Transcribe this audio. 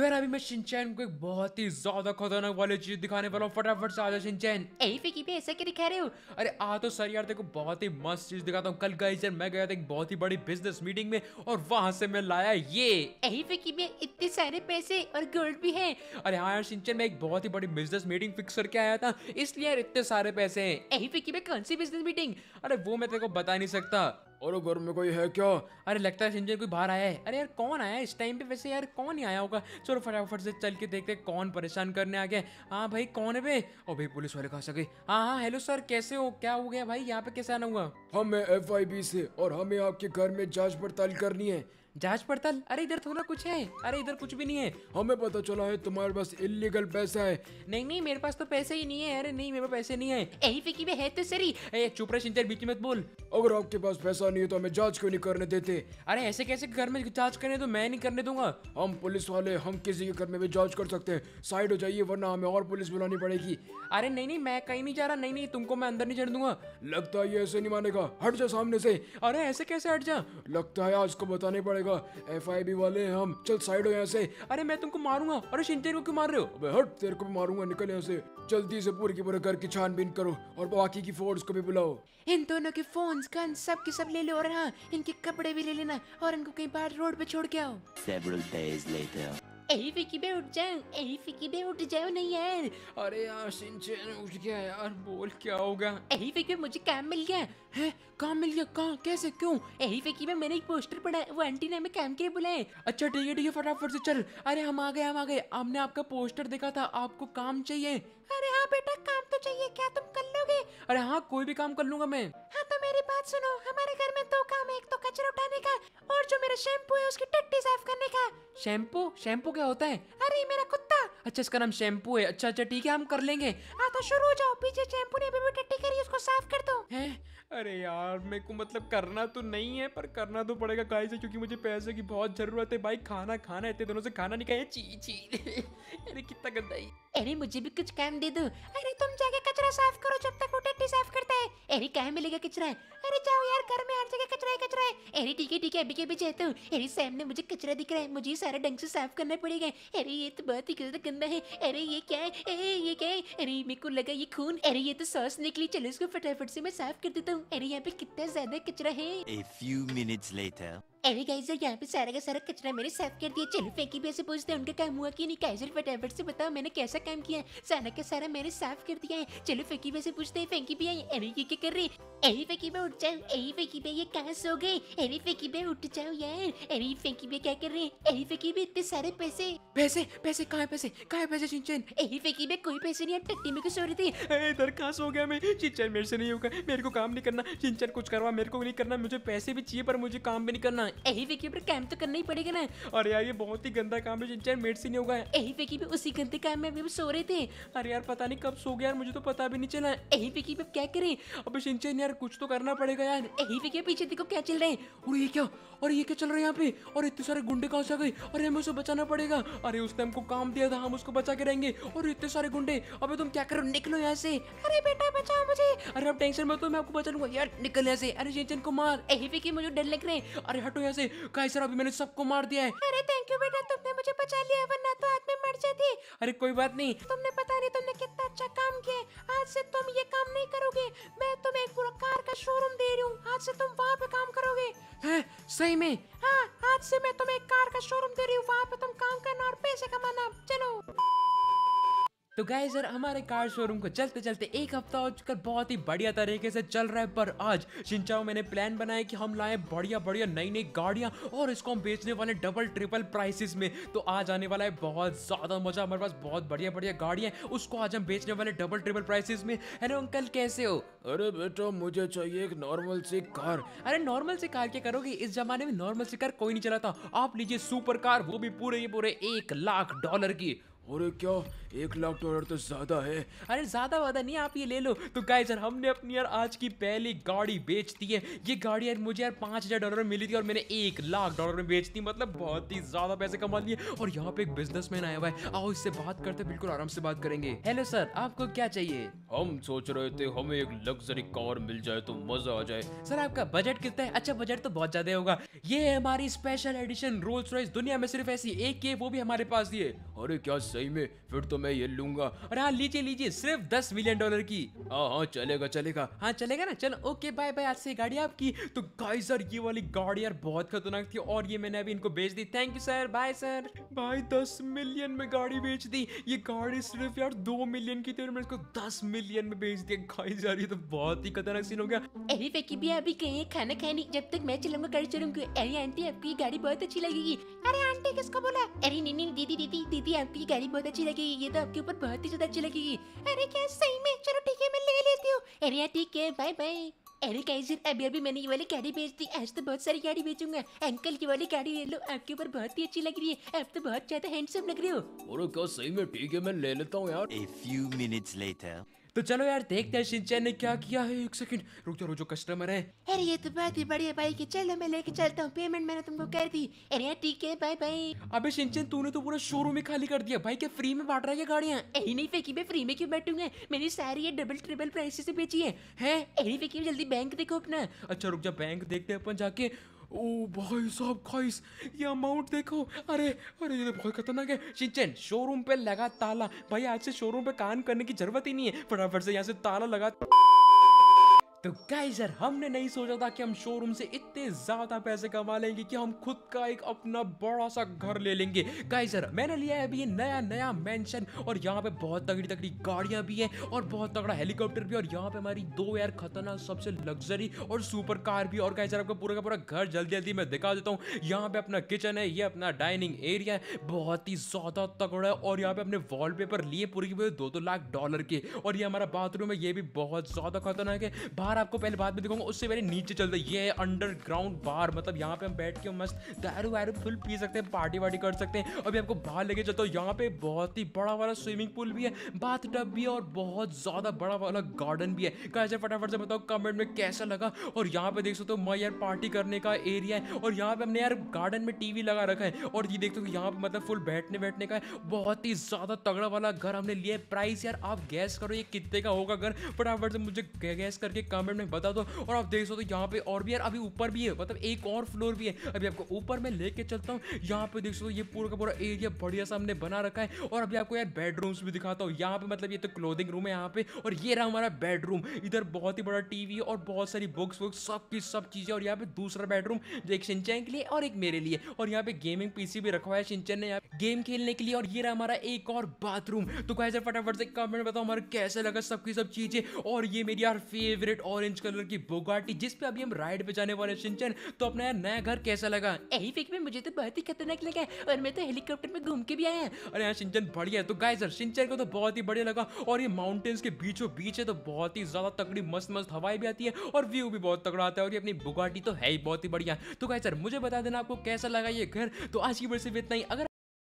यार अभी मैं शिनचैन को एक बहुत ही ज्यादा खतरनाक वाली चीज दिखाने वाला हूँ फटाफट से आ जाओ शिनचैन फिकी ऐसा क्या दिखा रहे हो अरे आ तो सर यार देखो बहुत ही मस्त चीज दिखाता हूँ कल गई मैं गया था एक बहुत ही बड़ी बिजनेस मीटिंग में और वहां से मैं लाया ये फिकी में इतने सारे पैसे और गोल्ड भी है अरे हाँ यार सिंचन में एक बहुत ही बड़ी बिजनेस मीटिंग फिक्स करके आया था इसलिए यार इतने सारे पैसे है फिकी में कौन सी बिजनेस मीटिंग अरे वो मैं तेरे को बता नहीं सकता और घर में कोई है क्या अरे लगता है संजय कोई बाहर आया है अरे यार कौन आया है इस टाइम पे वैसे यार कौन ही आया होगा चलो फटाफट से चल के देखते कौन परेशान करने आ गया हाँ भाई कौन है और भाई पुलिस वाले कहा सके हाँ हाँ हेलो सर कैसे हो क्या हो गया भाई यहाँ पे कैसे आना हुआ हमें एफ से और हमें आपके घर में जाँच पड़ताल करनी है जांच पड़ताल अरे इधर थोड़ा कुछ है अरे इधर कुछ भी नहीं है हमें पता चला है तुम्हारे पास इलीगल पैसा है नहीं नहीं मेरे पास तो पैसे ही नहीं है अरे नहीं मेरे पास पैसे नहीं है यही फिकी में है तो सरी चुप रहे सिंचर बीच में बोल अगर आपके पास पैसा नहीं है तो हमें जाँच क्यों नहीं करने देते अरे ऐसे कैसे घर में जाँच करने तो मैं नहीं करने दूंगा हम पुलिस वाले हम किसी के घर में भी जाँच कर सकते हैं साइड हो जाइए वरना हमें और पुलिस बुलानी पड़ेगी अरे नहीं नहीं मैं कहीं नहीं जा रहा नहीं नहीं तुमको मैं अंदर नहीं चढ़ दूंगा लगता है ये ऐसे नहीं मानेगा हट जा सामने से अरे ऐसे कैसे हट जा लगता है आज को बताने पड़ेगा पड़ेगा एफ वाले हम चल साइड हो यहाँ से अरे मैं तुमको मारूंगा अरे शिंटेन को क्यों मार रहे हो अबे हट तेरे को भी मारूंगा निकल यहाँ से जल्दी से पूरे की पूरे घर की छानबीन करो और बाकी की फोर्स को भी बुलाओ इन दोनों के फोन गन सब के सब ले लो और हाँ इनके कपड़े भी ले लेना और इनको कहीं बाहर रोड पे छोड़ के आओ Several days later. यही फिकी में उठ जाओ एल्फी की उठ जाओ नहीं यार अरे यार सिंचन उठ गया यार बोल क्या होगा एल्फी की मुझे काम मिल गया है काम मिल गया कहाँ कैसे क्यों यही की में मैंने एक पोस्टर पढ़ा वो आंटी ने हमें काम के लिए बुलाए अच्छा ठीक है ठीक है फटाफट से चल अरे हम आ गए हम आ गए हमने आपका पोस्टर देखा था आपको काम चाहिए अरे हाँ बेटा काम तो चाहिए क्या तुम कर लोगे अरे हाँ कोई भी काम कर लूंगा मैं हाँ बात सुनो हमारे घर में दो काम है एक तो कचरा उठाने का और जो मेरा शैम्पू है उसकी टट्टी साफ करने का शैम्पू शैम्पू क्या होता है अरे मेरा कुत्ता अच्छा इसका नाम शैम्पू है अच्छा अच्छा ठीक है हम कर लेंगे हाँ तो शुरू हो जाओ पीछे शैम्पू ने भी टट्टी करी उसको साफ कर दो है अरे यार मेरे को मतलब करना तो नहीं है पर करना तो पड़ेगा गाय से क्योंकि मुझे पैसे की बहुत जरूरत है भाई खाना खाना इतने दोनों से खाना नहीं खाया ची ची अरे कितना गंदा है अरे मुझे भी कुछ काम दे दो अरे तुम जाके कचरा साफ करो जब तक वो टट्टी साफ करता है अरे कहाँ मिलेगा कचरा अरे जाओ यार घर में हर जगह कचरा ही कचरा है अरे ठीक है ठीक है अभी के भी चाहता हूँ अरे सामने मुझे कचरा दिख रहा है मुझे सारा ढंग से साफ करना पड़ेगा अरे ये तो बहुत ही गंदा गंदा है अरे ये क्या है ये क्या है अरे मेरे को लगा ये खून अरे ये तो सॉस निकली चलो इसको फटाफट से मैं साफ कर देता हूँ अरे यहाँ पे कितना ज्यादा कचरा है A few minutes later. अरे यहाँ पे सारा का सारा कचरा मेरे साफ कर दिया चलो फेंकी भी ऐसे पूछते उनका काम हुआ कि नहीं गाइस फटाफट से बताओ मैंने कैसा काम किया है सारा का सारा मैंने साफ कर दिया है चलो फेंकी भी ऐसे पूछते हैं फेंकी भी आई अरे ये क्या कर रही अरे फेंकी बे उठ जाओ अरे फेंकी बे ये कहाँ सो गए अरे फेंकी बे उठ जाओ यार अरे फेंकी बे क्या कर रहे हैं अरे फेंकी बे इतने सारे पैसे पैसे पैसे कहाँ पैसे कहाँ पैसे चिंचन अरे फेंकी बे कोई पैसे नहीं टट्टी में सो रही थी इधर कहाँ सो गया मैं चिंचन मेरे से नहीं होगा मेरे को काम नहीं करना चिंचन कुछ करवा मेरे को नहीं करना मुझे पैसे भी चाहिए पर मुझे काम भी नहीं करना यही वे पर ऊपर कैम तो करना ही पड़ेगा ना अरे यार ये बहुत ही गंदा काम है जिनचार मेट से नहीं होगा यही वे पे उसी गंदे काम में अभी सो रहे थे अरे यार पता नहीं कब सो गया यार मुझे तो पता भी नहीं चला यही वे की क्या करें अब सिंचन यार कुछ तो करना पड़ेगा यार यही वे के पीछे देखो क्या चल रहे हैं और ये क्या और ये क्या चल रहा है यहाँ पे और इतने सारे गुंडे कहाँ से गए अरे हमें उसे बचाना पड़ेगा अरे उसने हमको काम दिया था हम उसको बचा के रहेंगे और इतने सारे गुंडे अबे तुम क्या करो निकलो यहाँ से अरे बेटा बचाओ मुझे अरे आप टेंशन मत तो मैं आपको बचा लूंगा यार निकल यहाँ से अरे चेचन को मार ए की मुझे डर लग रहे हैं अरे हटो यहाँ से कहीं सर अभी मैंने सबको मार दिया है अरे थैंक यू बेटा तुमने मुझे बचा लिया वरना तो आज मैं मर जाती अरे कोई बात नहीं तुमने पता नहीं तुमने कितना अच्छा काम किया आज से तुम ये काम नहीं करोगे मैं तुम्हें एक पूरा कार का शोरूम दे रही हूँ आज से तुम वहाँ पे काम करोगे सही में हाँ आज से मैं तुम्हें एक कार का शोरूम दे रही हूँ वहाँ पे तुम काम करना और पैसे कमाना चलो तो गाय सर हमारे कार शोरूम को चलते चलते एक हफ्ता हो चुका बहुत ही बढ़िया तरीके से चल रहा है पर आज सिंचाओ मैंने प्लान बनाया कि हम लाए बढ़िया बढ़िया नई नई गाड़ियां और इसको हम बेचने वाले डबल ट्रिपल प्राइसेस में तो आज आने वाला है बहुत ज़्यादा मजा हमारे पास बहुत बढ़िया बढ़िया गाड़ियाँ उसको आज हम बेचने वाले डबल ट्रिपल प्राइसेस में अरे अंकल कैसे हो अरे बेटा मुझे चाहिए एक नॉर्मल सी कार अरे नॉर्मल सी कार क्या करोगे इस जमाने में नॉर्मल सी कार कोई नहीं चलाता आप लीजिए सुपर कार वो भी पूरे पूरे एक लाख डॉलर की अरे क्या एक लाख डॉलर तो ज्यादा है अरे ज्यादा वादा नहीं आप ये ले लो तो गाइस यार हमने अपनी यार आज की पहली गाड़ी बेच दी है ये गाड़ी यार मुझे यार पांच हज़ार डॉलर में मिली थी और मैंने एक लाख डॉलर में बेच दी मतलब बहुत ही ज्यादा पैसे कमा लिए और यहाँ पे एक बिजनेसमैन आया हुआ है आओ इससे बात करते बिल्कुल आराम से बात करेंगे हेलो सर आपको क्या चाहिए हम सोच रहे थे हमें एक लग्जरी कार मिल जाए तो मजा आ जाए सर आपका बजट कितना है अच्छा बजट तो बहुत ज्यादा होगा ये है हमारी स्पेशल एडिशन रोल्स रॉयस दुनिया में सिर्फ ऐसी एक वो भी हमारे पास दिए अरे क्या सही में फिर तो मैं ये लूंगा और हाँ लीजिए लीजिए सिर्फ दस मिलियन डॉलर की हाँ हाँ चलेगा चलेगा हाँ चलेगा ना चलो ओके बाय बाय आज से गाड़ी आपकी तो गाई सर ये वाली गाड़ी यार बहुत खतरनाक थी और ये मैंने अभी इनको बेच दी thank you sir bye sir bye दस मिलियन में गाड़ी बेच दी ये गाड़ी सिर्फ यार दो मिलियन की थी मैंने इसको दस मिलियन में बेच दिया गाई सर ये तो बहुत ही खतरनाक सीन हो गया अरे फकी भी अभी कहीं खाना खाने जब तक मैं चलूंगा गाड़ी चलूंगी अरे आंटी आपकी गाड़ी बहुत अच्छी लगेगी अरे आंटी किसको बोला अरे नहीं दीदी दीदी दीदी आपकी गाड़ी साड़ी बहुत अच्छी लगेगी ये तो आपके ऊपर बहुत ही ज्यादा अच्छी लगेगी अरे क्या सही में चलो ठीक है मैं ले लेती हूँ अरे ठीक है बाय बाय अरे कैसे अभी अभी मैंने ये वाली गाड़ी भेज दी आज तो बहुत सारी गाड़ी भेजूंगा अंकल की वाली गाड़ी ले लो आपके ऊपर बहुत ही अच्छी लग रही है आप तो बहुत ज्यादा हैंडसम लग रही हो और क्या सही में ठीक है मैं ले लेता हूँ यार A few minutes later. तो चलो यार देखते हैं शिनचैन ने क्या किया है एक सेकंड रुक जाओ जो कस्टमर है अरे ये तो बात ही बढ़िया भाई की चलो मैं लेके चलता हूँ पेमेंट मैंने तुमको कर दी अरे ठीक है बाय बाय अबे शिनचैन तूने तो पूरा शोरूम ही खाली कर दिया भाई क्या फ्री में बांट रहा है गाड़ियाँ यही नहीं फेंकी मैं फ्री में क्यों बैठूंगा मैंने सारी ये डबल ट्रिपल प्राइस से बेची है फेंकी जल्दी बैंक देखो अपना अच्छा रुक जा बैंक देखते हैं अपन जाके ओ भाई साहब खाइस ये अमाउंट देखो अरे अरे ये तो बहुत खतरनाक है शिंचन शोरूम पे लगा ताला भाई आज से शोरूम पे काम करने की जरूरत ही नहीं है फटाफट से यहाँ से ताला लगा तो गाइजर हमने नहीं सोचा था कि हम शोरूम से इतने ज्यादा पैसे कमा लेंगे कि हम खुद का एक अपना बड़ा सा घर ले लेंगे गाइजर मैंने लिया है अभी ये नया नया मेंशन और यहाँ पे बहुत तगड़ी तगड़ी गाड़ियां भी हैं और बहुत तगड़ा हेलीकॉप्टर भी और यहाँ पे हमारी दो यार खतरनाक सबसे लग्जरी और सुपर कार भी और गाइजर आपको पूरा का पूरा घर जल्दी जल्दी मैं दिखा देता हूँ यहाँ पे अपना किचन है ये अपना डाइनिंग एरिया है बहुत ही ज्यादा तगड़ा है और यहाँ पे अपने वॉल लिए पूरे की पूरी दो दो लाख डॉलर के और ये हमारा बाथरूम है ये भी बहुत ज्यादा खतरनाक है बार आपको पहले बाद में दिखाऊंगा उससे पहले नीचे चलते ये है अंडरग्राउंड बार मतलब यहाँ पे हम बैठ के मस्त दारू वारू फुल पी सकते हैं पार्टी वार्टी कर सकते हैं अभी आपको बाहर लेके चलता हूँ यहाँ पे बहुत ही बड़ा वाला स्विमिंग पूल भी है बाथ टब भी है और बहुत ज़्यादा बड़ा वाला गार्डन भी है कैसे फटाफट से बताओ कमेंट में कैसा लगा और यहाँ पे देख सकते हो मैं यार पार्टी करने का एरिया है और यहाँ पे हमने यार गार्डन में टीवी लगा रखा है और ये देख सकते हो यहाँ पे मतलब फुल बैठने बैठने का है बहुत ही ज़्यादा तगड़ा वाला घर हमने लिया है प्राइस यार आप गैस करो ये कितने का होगा घर फटाफट से मुझे गैस करके कम कमेंट में बता दो तो, और आप देख सकते हो यहाँ पे और भी यार अभी ऊपर भी है मतलब एक और फ्लोर भी है अभी आपको ऊपर में लेके चलता हूँ यहाँ पे देख सकते हो ये पूरा का पूरा एरिया बढ़िया सा हमने बना रखा है और अभी आपको यार बेडरूम्स भी दिखाता हूँ यहाँ पे मतलब ये तो क्लोदिंग रूम है यहाँ पे और ये रहा हमारा बेडरूम इधर बहुत ही बड़ा टीवी और बहुत सारी बुक्स वुक्स सब की सब चीज़ें और यहाँ पे दूसरा बेडरूम जो एक सिंचाई के लिए और एक मेरे लिए और यहाँ पे गेमिंग पीसी भी रखा है सिंचन ने यहाँ गेम खेलने के लिए और ये रहा हमारा एक और बाथरूम तो कैसे फटाफट से कमेंट बताओ हमारे कैसे लगा सबकी सब चीज़ें और ये मेरी यार फेवरेट ऑरेंज कलर की बोगाटी जिस पे अभी हम राइड पे जाने वाले सिंचन तो अपना यार नया घर कैसा लगा यही एलिफिक में मुझे तो बहुत ही खतरनाक लगा और मैं तो हेलीकॉप्टर में घूम के भी आया अरे यार सिंचन बढ़िया है तो गाय सर सिंचन को तो बहुत ही बढ़िया लगा और ये माउंटेन्स के बीचों बीच है तो बहुत ही ज्यादा तकड़ी मस्त मस्त हवाएं भी आती है और व्यू भी बहुत तगड़ा आता है और ये अपनी बुगाटी तो है ही बहुत ही बढ़िया तो गाय सर मुझे बता देना आपको कैसा लगा ये घर तो आज की बड़ी से इतना ही अगर